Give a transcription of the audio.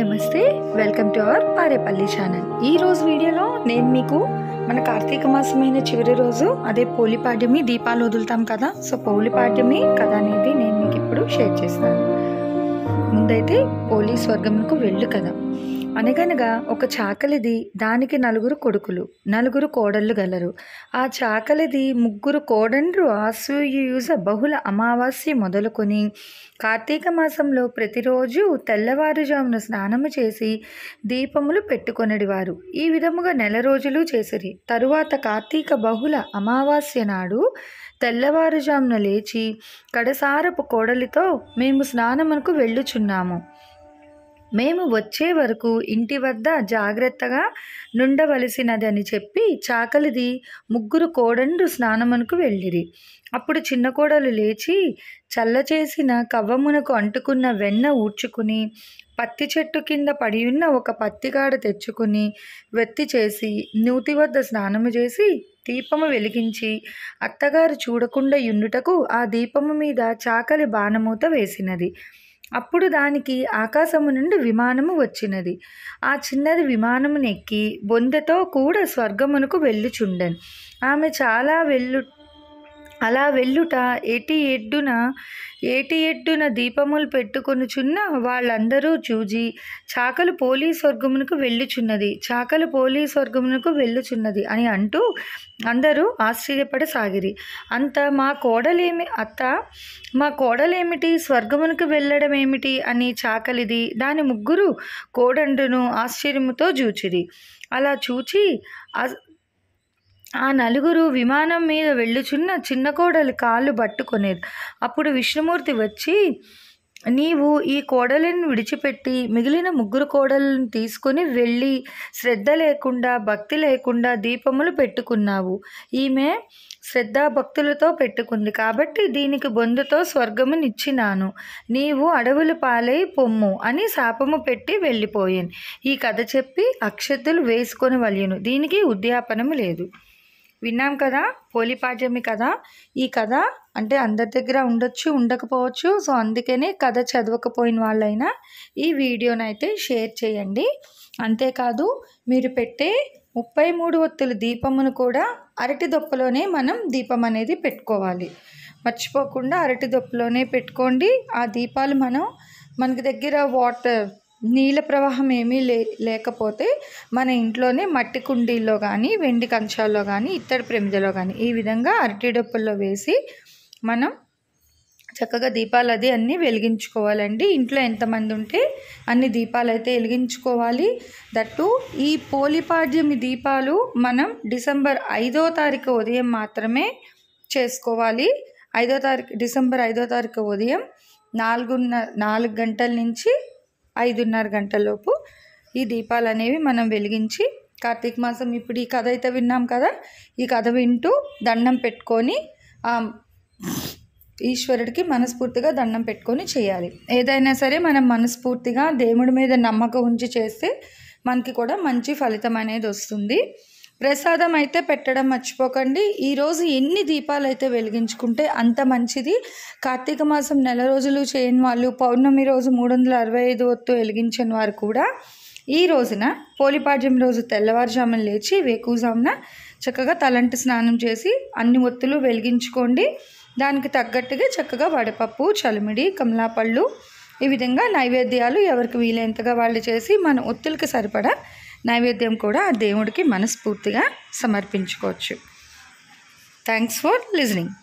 నమస్తే welcome to our Parepalli channel ఈ రోజు వీడియోలో నేను మీకు మన కార్తీక మాసమైన చివరి రోజు అదే పోలిపాడ్యమి దీపాలు వదులుతాం కదా సో పోలిపాడ్యమి కథ అనేది నేను మీకు ఇప్పుడు షేర్ చేస్తాను ముందైతే పోలీస్ వర్గంకు వెళ్ళు కదా అనగనగా ఒక చాకలిది దానికి నలుగురు కొడుకులు నలుగురు కోడళ్ళు గలరు ఆ చాకలిది ముగ్గురు కోడండ్రు ఆసూయుజ బహుళ అమావాస్య మొదలుకొని కార్తీక మాసంలో ప్రతిరోజు తెల్లవారుజామున స్నానము చేసి దీపములు పెట్టుకొనడివారు ఈ విధముగా నెల రోజులు చేసిరి తరువాత కార్తీక బహుళ అమావాస్య నాడు తెల్లవారుజామున లేచి కడసారపు కోడలితో మేము స్నానమునకు వెళ్ళుచున్నాము మేము వచ్చే వరకు ఇంటి వద్ద జాగ్రత్తగా నుండవలసినదని చెప్పి చాకలిది ముగ్గురు కోడండ్రు స్నానమునకు వెళ్ళిరి అప్పుడు చిన్న కోడలు లేచి చల్లచేసిన కవ్వమునకు అంటుకున్న వెన్న ఊడ్చుకుని పత్తి చెట్టు కింద పడియున్న ఒక పత్తిగాడ తెచ్చుకుని వెత్తి చేసి నూతి వద్ద స్నానము చేసి దీపము వెలిగించి అత్తగారు చూడకుండా యుండుటకు ఆ దీపము మీద చాకలి బాణమూత వేసినది అప్పుడు దానికి ఆకాశము నుండి విమానము వచ్చినది ఆ చిన్నది విమానమునెక్కి బొందెతో కూడా స్వర్గమునకు వెళ్ళుచుండెను ఆమె చాలా వెళ్ళు అలా వెళ్ళుట ఎటి ఎడ్డున ఏటి ఎడ్డున దీపములు పెట్టుకొనుచున్న వాళ్ళందరూ చూజి చాకలు పోలీస్ వర్గమునకు వెళ్ళుచున్నది చాకలు పోలీస్ వర్గమునకు వెళ్ళుచున్నది అని అంటూ అందరూ ఆశ్చర్యపడసాగిరి అంత మా కోడలేమి అత్త మా కోడలేమిటి స్వర్గమునకు వెళ్ళడం ఏమిటి అని చాకలిది దాని ముగ్గురు కోడండును ఆశ్చర్యముతో చూచిరి అలా చూచి ఆ నలుగురు విమానం మీద వెళ్ళుచున్న చిన్న కోడలి కాళ్ళు పట్టుకునేది అప్పుడు విష్ణుమూర్తి వచ్చి నీవు ఈ కోడలను విడిచిపెట్టి మిగిలిన ముగ్గురు కోడలను తీసుకుని వెళ్ళి శ్రద్ధ లేకుండా భక్తి లేకుండా దీపములు పెట్టుకున్నావు ఈమె భక్తులతో పెట్టుకుంది కాబట్టి దీనికి బొందుతో స్వర్గమునిచ్చినాను నీవు అడవులు పాలై పొమ్ము అని శాపము పెట్టి వెళ్ళిపోయాను ఈ కథ చెప్పి అక్షతులు వేసుకొని వలయను దీనికి ఉద్యాపనము లేదు విన్నాం కదా పోలిపాడ్యమి కథ ఈ కథ అంటే అందరి దగ్గర ఉండొచ్చు ఉండకపోవచ్చు సో అందుకనే కథ చదవకపోయిన వాళ్ళైనా ఈ వీడియోనైతే షేర్ చేయండి అంతేకాదు మీరు పెట్టే ముప్పై మూడు ఒత్తుల దీపమును కూడా అరటి దొప్పలోనే మనం దీపం అనేది పెట్టుకోవాలి మర్చిపోకుండా అరటి దొప్పలోనే పెట్టుకోండి ఆ దీపాలు మనం మనకి దగ్గర వాటర్ నీళ్ళ ప్రవాహం ఏమీ లే లేకపోతే మన ఇంట్లోనే మట్టి కుండీల్లో కానీ వెండి కంచాల్లో కానీ ఇత్తడి ప్రమిదలో కానీ ఈ విధంగా అరటి డొప్పల్లో వేసి మనం చక్కగా దీపాలు అది అన్నీ వెలిగించుకోవాలండి ఇంట్లో ఎంతమంది ఉంటే అన్ని దీపాలు అయితే వెలిగించుకోవాలి దట్టు ఈ పోలిపాడ్యమి దీపాలు మనం డిసెంబర్ ఐదో తారీఖు ఉదయం మాత్రమే చేసుకోవాలి ఐదో తారీఖు డిసెంబర్ ఐదో తారీఖు ఉదయం నాలుగున్న నాలుగు గంటల నుంచి ఐదున్నర గంటలలోపు ఈ దీపాలు అనేవి మనం వెలిగించి కార్తీక మాసం ఇప్పుడు ఈ కథ అయితే విన్నాం కదా ఈ కథ వింటూ దండం పెట్టుకొని ఈశ్వరుడికి మనస్ఫూర్తిగా దండం పెట్టుకొని చేయాలి ఏదైనా సరే మనం మనస్ఫూర్తిగా దేవుడి మీద నమ్మకం ఉంచి చేస్తే మనకి కూడా మంచి ఫలితం అనేది వస్తుంది ప్రసాదం అయితే పెట్టడం మర్చిపోకండి ఈరోజు ఎన్ని దీపాలు అయితే వెలిగించుకుంటే అంత మంచిది కార్తీక మాసం నెల రోజులు చేయని వాళ్ళు పౌర్ణమి రోజు మూడు వందల అరవై ఐదు ఒత్తు వెలిగించిన వారు కూడా ఈ రోజున పోలిపాడ్యం రోజు తెల్లవారుజామున లేచి వేకుజామున చక్కగా తలంటి స్నానం చేసి అన్ని ఒత్తులు వెలిగించుకోండి దానికి తగ్గట్టుగా చక్కగా వడపప్పు చలిమిడి కమలాపళ్ళు ఈ విధంగా నైవేద్యాలు ఎవరికి వీలైనంతగా వాళ్ళు చేసి మన ఒత్తులకి సరిపడా నైవేద్యం కూడా ఆ దేవుడికి మనస్ఫూర్తిగా సమర్పించుకోవచ్చు థ్యాంక్స్ ఫర్ లిజనింగ్